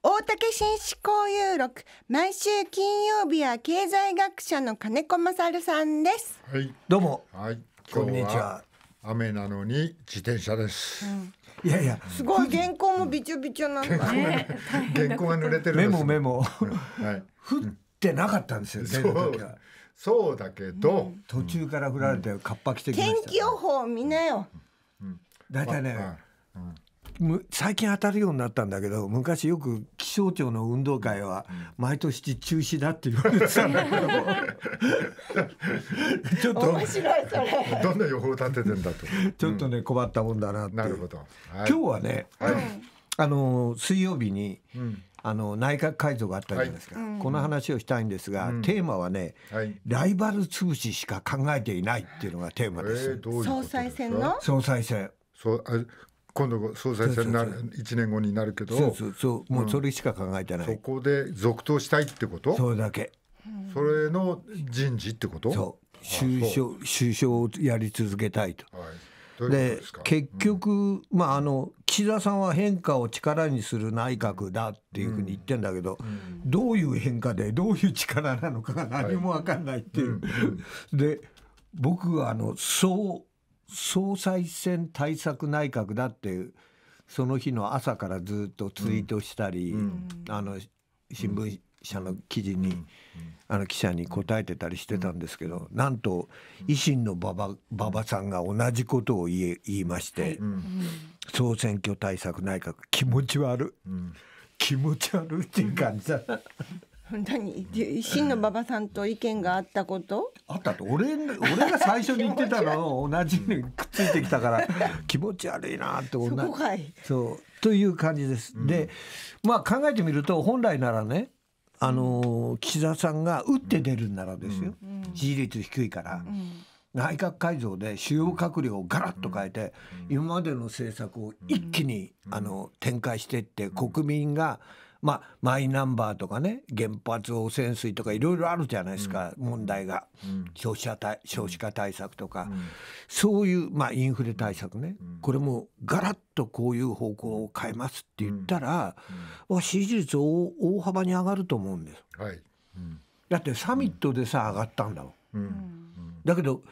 大竹紳士交友録毎週金曜日は経済学者の金子勝さんですはいどうもはいこんにちは雨なのに自転車です、うん、いやいやすごい原稿もびちょびちょなんだ、ね、原稿が濡れてるメモメモ、はい、降ってなかったんですよ、そうそうだけど、うん、途中から降られてカッパ着てきました、天気予報見なよ、うん、だいたいね、まあうん最近当たるようになったんだけど昔よく気象庁の運動会は毎年中止だって言われてたんだけど ちょっと面白いそれどんな予報立ててんだと ちょっとね、困ったもんだななるほど、はい、今日はね、はい、あの水曜日に、うん、あの内閣改造があったじゃないですか、はい、この話をしたいんですが、うん、テーマはね、はい、ライバル潰ししか考えていないっていうのがテーマです、えー、うう総裁選の総裁選そうあ今度総裁選になる1年後になるけどそうそうそうもうそれしか考えてない、そこで続投したいってことそれだけそれの人事ってことそう首相首相をやり続けたいと。はいで結局、うん、まあ、あの岸田さんは変化を力にする内閣だっていうふうに言ってんだけど、うん、どういう変化でどういう力なのかが何も分かんないっていう。はい、で僕はあのう。総裁選対策内閣だってその日の朝からずっとツイートしたり、うん、あの新聞社の記事に、うん、あの記者に答えてたりしてたんですけど、なんと維新の馬場馬場さんが同じことを言言いまして、総選挙対策内閣気持ち悪い、気持ち悪いっていう感じだ。何維の馬場さんと意見があったことあったとて俺俺が最初に言ってたのを同じにくっついてきたから気持ち悪いなってそこかいそうという感じです。うん、でまあ考えてみると本来ならねあの岸田さんが打って出るならですよ、うん、支持率低いから。うん内閣改造で主要閣僚をガラッと変えて今までの政策を一気にあの展開していって国民がまあ、マイナンバーとかね原発汚染水とかいろいろあるじゃないですか、うん、問題が、うん、少子化少子化対策とか、うん、そういう、まあ、インフレ対策ね、これもガラッとこういう方向を変えますって言ったら、支持率大大幅に上がると思うんです、はいだってサミットでさ上がったんだもん、だけど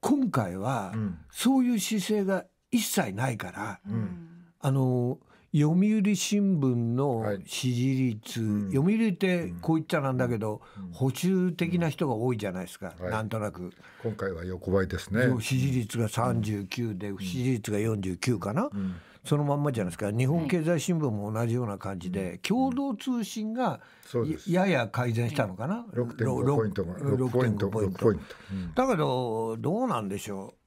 今回は、そういう姿勢が一切ないから、あのー読売新聞の支持率、はいうん、読売ってこういっちゃなんだけど、うん、補充的な人が多いじゃないですか、うん、なんとなく、今回は横ばいですね支持率が39で、支持率が49かな、そのまんまじゃないですか日本経済新聞も同じような感じで、共同通信がやや改善したのかな、うん、6.5ポイントポイントポイントだけどどうなんでしょう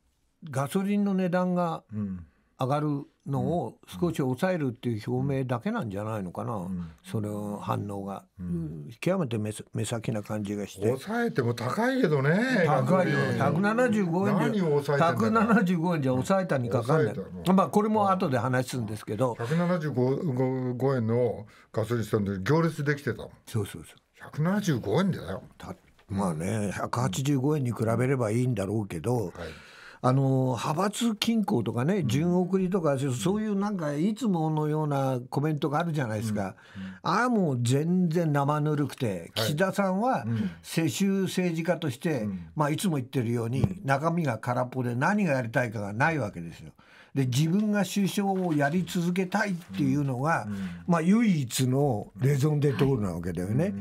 ガソリンの値段が、うん上がるのを少し抑えるっていう表明だけなんじゃないのかな、うん、その反応が、うん、極めて目先な感じがして抑えても高いけどね高いよ175円で175円じゃ抑えたにかかんないまあこれも後で話すんですけど175円のガソリンスタンドに行列できてたそうそうそう175円だよまあね185円に比べればいいんだろうけど、はいあの派閥均衡とかね順送りとか、そういうなんかいつものようなコメントがあるじゃないですか、ああもう全然生ぬるくて、岸田さんは世襲政治家として、まあ、いつも言ってるように中身が空っぽで何がやりたいかがないわけですよ。で自分が首相をやり続けたいっていうのが、まあ、唯一のレゾンデトールなわけだよね。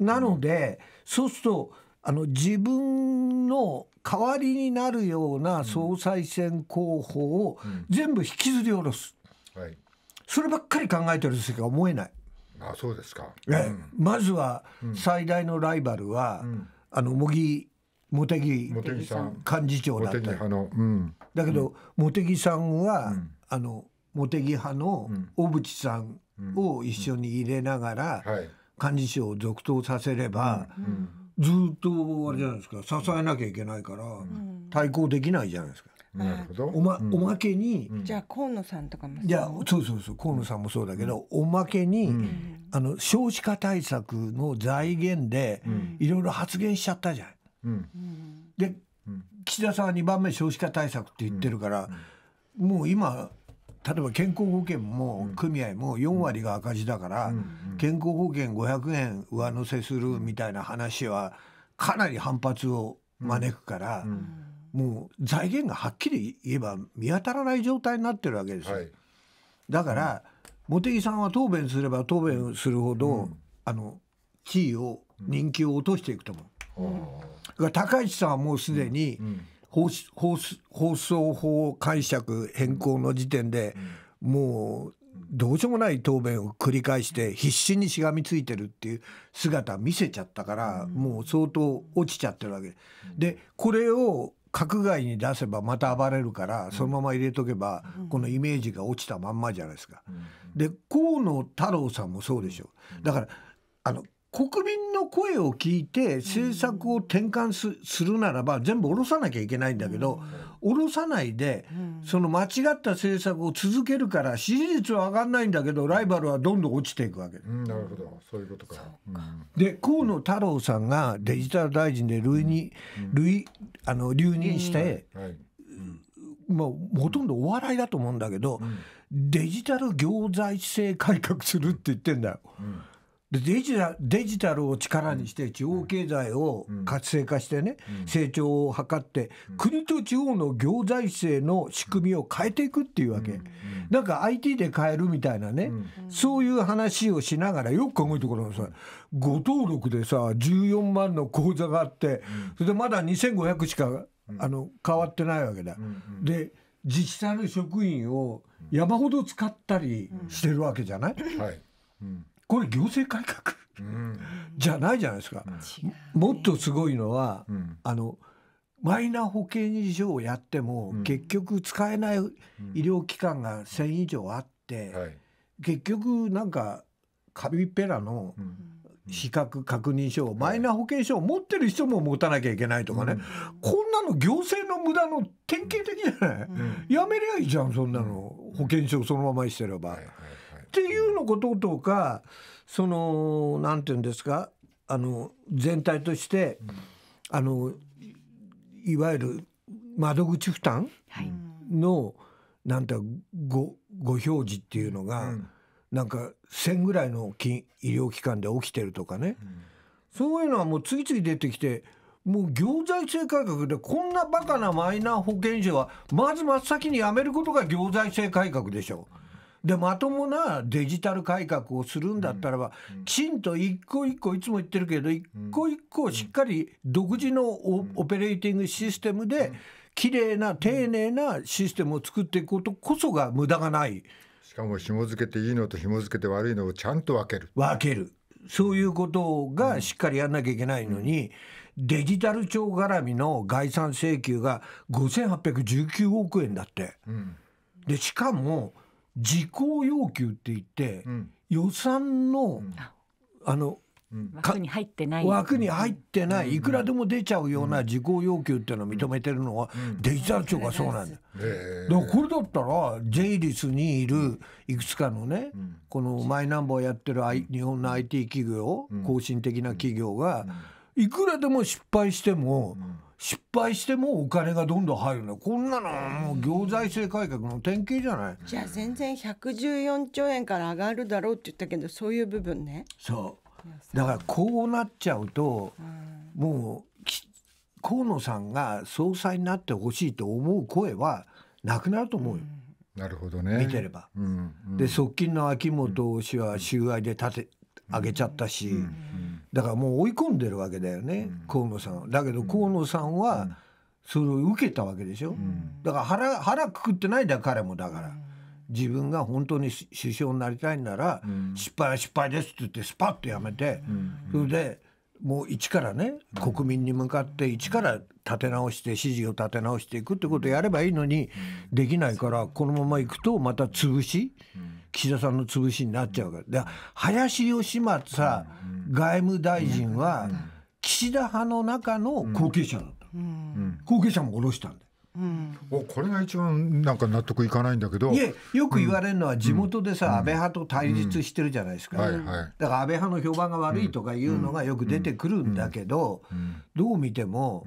なのでそうするとあの自分の代わりになるような総裁選候補を全部引きずり下ろす、はい、そればっかり考えてるしか思えない。あそうですか、うん、まずは最大のライバルは、うん、あの茂木茂木幹事長だった、うん、だけど、茂木さんは、あの茂木派の小渕さんを一緒に入れながら、幹事長を続投させれば、うんずっとあれじゃないですか支えなきゃいけないから対抗できないじゃないですか。なるほど。おま、おまけに、じゃあ河野さんとかもいやそうそうそう河野さんもそうだけど、おまけに、あの少子化対策の財源でいろいろ発言しちゃったじゃん。で、岸田さんは2番目少子化対策って言ってるから、もう今例えば健康保険も組合も4割が赤字だから、健康保険500円上乗せするみたいな話はかなり反発を招くから、もう財源がはっきり言えば見当たらない状態になってるわけですよ。だから、茂木さんは答弁すれば答弁するほど、あの地位を人気を落としていくと思う。高市さんはもうすでに、放送法解釈変更の時点で、もうどうしようもない答弁を繰り返して必死にしがみついてるっていう姿見せちゃったから、もう相当落ちちゃってるわけでこれを閣外に出せばまた暴れるからそのまま入れとけばこのイメージが落ちたまんまじゃないですか。で河野太郎さんもそうでしょだからあの国民の声を聞いて政策を転換す,、するならば全部下ろさなきゃいけないんだけど、下ろさないで、その間違った政策を続けるから支持率は上がらないんだけどライバルはどんどん落ちていくわけうん、なるほどそういうことか。で河野太郎さんがデジタル大臣で留任、うんあの留任して、はいほとんどお笑いだと思うんだけど、デジタル行財政改革するって言ってんだよ。うんデジタデジタルを力にして地方経済を活性化してね、成長を図って国と地方の行財政の仕組みを変えていくっていうわけ、なんか IT で変えるみたいなね、そういう話をしながらよく考えてごらんなさい誤登録でさ14万の口座があってそれでまだ2500しかあの変わってないわけだ。で自治体の職員を山ほど使ったりしてるわけじゃない、はいうんこれ行政改革じゃないじゃないですか。もっとすごいのは、あのマイナ保険証をやっても、結局使えない医療機関が1,000以上あって、はい、結局なんかカビペラの資格確認書を、マイナ保険証を持ってる人も持たなきゃいけないとかね、こんなの行政の無駄の典型的じゃない、やめりゃいいじゃんそんなの保険証そのままにしてれば。はいはいっていうのこととかそのなんていうんですかあの全体として、あのいわゆる窓口負担の、なんてごご表示っていうのが、うん、なんか1,000ぐらいの医療機関で起きてるとかね、うん、そういうのはもう次々出てきてもう行財政改革でこんなバカなマイナ保険証はまず真っ先にやめることが行財政改革でしょう。でまともなデジタル改革をするんだったらば、きちんと一個一個いつも言ってるけど一個一個しっかり独自のオペレーティングシステムできれいな丁寧なシステムを作っていくことこそが無駄がない。しかも紐付けていいのと紐付けて悪いのをちゃんと分ける。分ける。そういうことがしっかりやんなきゃいけないのに、デジタル庁絡みの概算請求が5819億円だって。でしかも事項要求って言って、うん、予算の、あの枠に入ってない枠に入ってない、いくらでも出ちゃうような事項要求っていうのを認めてるのは、デジタル庁がそうなんだ、だからこれだったら J リスにいるいくつかのね、このマイナンバーやってる、I、日本の IT 企業、更新的な企業がいくらでも失敗しても、うん失敗してもお金がどんどん入るのこんなのもう行財政改革の典型じゃないじゃあ全然114兆円から上がるだろうって言ったけどそういう部分ねそうだからこうなっちゃうと、うん、もう河野さんが総裁になってほしいと思う声はなくなると思うよ、うん、なるほどね見てれば、うん、で側近の秋元氏は収賄で立て上げちゃったし、だからもう追い込んでるわけだよね、うん、河野さんだけど河野さんはそれを受けたわけでしょ、うん、だから腹腹くくってないだ彼もだから。自分が本当に首相になりたいんなら、失敗は失敗ですって言ってスパッとやめて、それでもう一からね国民に向かって一から立て直して支持を立て直していくってことをやればいいのにできないからこのままいくとまた潰し。うん岸田さんの潰しになっちゃうから。で林芳正外務大臣は岸田派の中の後継者だった、後継者も下ろしたんだうん、おこれが一番なんか納得いかないんだけどいえよく言われるのは地元でさ、うん、安倍派と対立してるじゃないですか、うんはいはい、だから安倍派の評判が悪いとかいうのがよく出てくるんだけど、どう見ても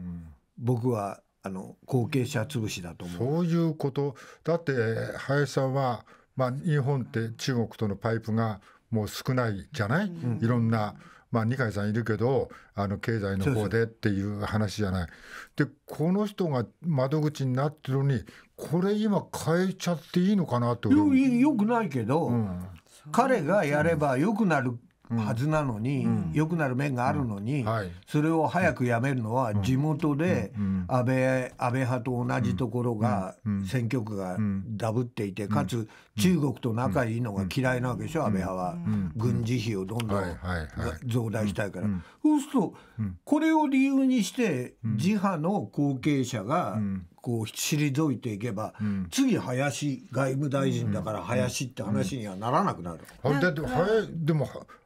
僕はあの後継者潰しだと思うそういうことだって林さんはまあ、日本って中国とのパイプがもう少ないじゃない、うん、いろんな、まあ、二階さんいるけどあの経済の方でっていう話じゃない。でこの人が窓口になってるのにこれ今変えちゃっていいのかなと。よよくないけど、うん、彼がやればよくなるはずなのに、良、うん、くなる面があるのに、うんはい、それを早くやめるのは地元で安倍,、安倍派と同じところが選挙区がダブっていて、かつ中国と仲いいのが嫌いなわけでしょ、安倍派は、軍事費をどんどん増大したいから、そうするとこれを理由にして自派の後継者がこう退いていけば、うん、次林外務大臣だから林って話にはならなくなる。でも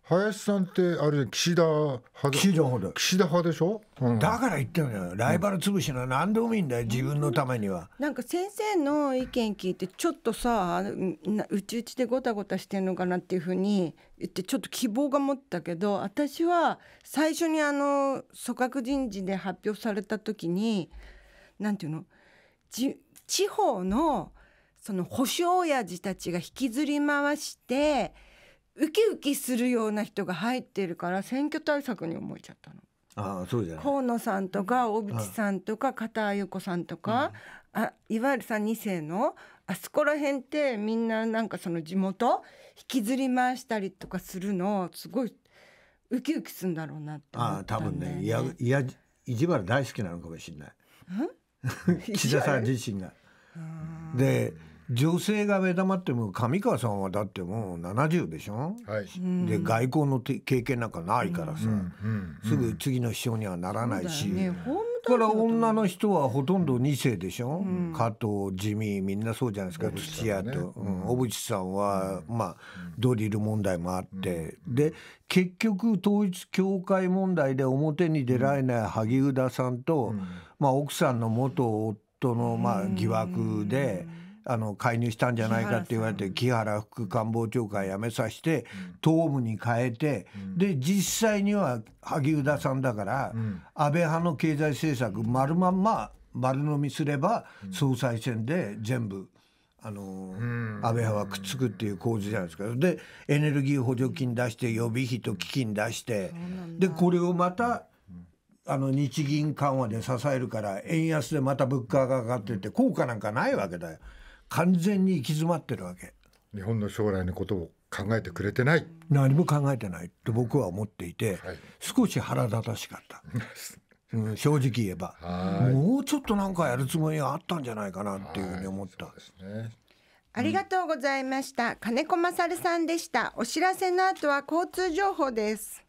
林さんってあれ岸田派岸田派岸田派でしょ、うん、だから言ってるのよライバル潰しの何でもいいんだよ自分のためには、なんか先生の意見聞いてちょっとさうちうちでごたごたしてんのかなっていうふうに言ってちょっと希望が持ったけど私は最初にあの組閣人事で発表された時になんていうの地方のその保守親父たちが引きずり回して。ウキウキするような人が入ってるから選挙対策に思えちゃったの。ああそうじゃ河野さんとか小渕さんとか片由子さんとか、うん、あいわゆるさ2世のあそこら辺ってみんななんかその地元引きずり回したりとかするのすごいウキウキするんだろうなって、ね、ああ多分ねいやいや意地悪大好きなのかもしれない 岸田さん自身が。で女性が目玉っても上川さんはだってもう70でしょ、はい、で外交の経験なんかないからさ、すぐ次の首相にはならないし、ね、から女の人はほとんど2世でしょ、うん、加藤地味みんなそうじゃないですか、土屋と小渕さ,、ん、は、まあ、ドリル問題もあって、で結局統一教会問題で表に出られない萩生田さんと、まあ、奥さんの元夫の、まあ、疑惑で。あの介入したんじゃないかって言われて木原副官房長官辞めさせて、党務に変えて、で実際には萩生田さんだから、安倍派の経済政策丸まんま丸飲みすれば総裁選で全部。あの安倍派はくっつくっていう構図じゃないですかでエネルギー補助金出して予備費と基金出してでこれをまたあの日銀緩和で支えるから円安でまた物価が上がってて効果なんかないわけだよ。完全に行き詰まってるわけ日本の将来のことを考えてくれてない何も考えてないと僕は思っていて、はい、少し腹立たしかった、うん、正直言えばもうちょっとなんかやるつもりがあったんじゃないかなっていうふうに思った。ですねありがとうございました。金子勝さんでした。お知らせの後は交通情報です。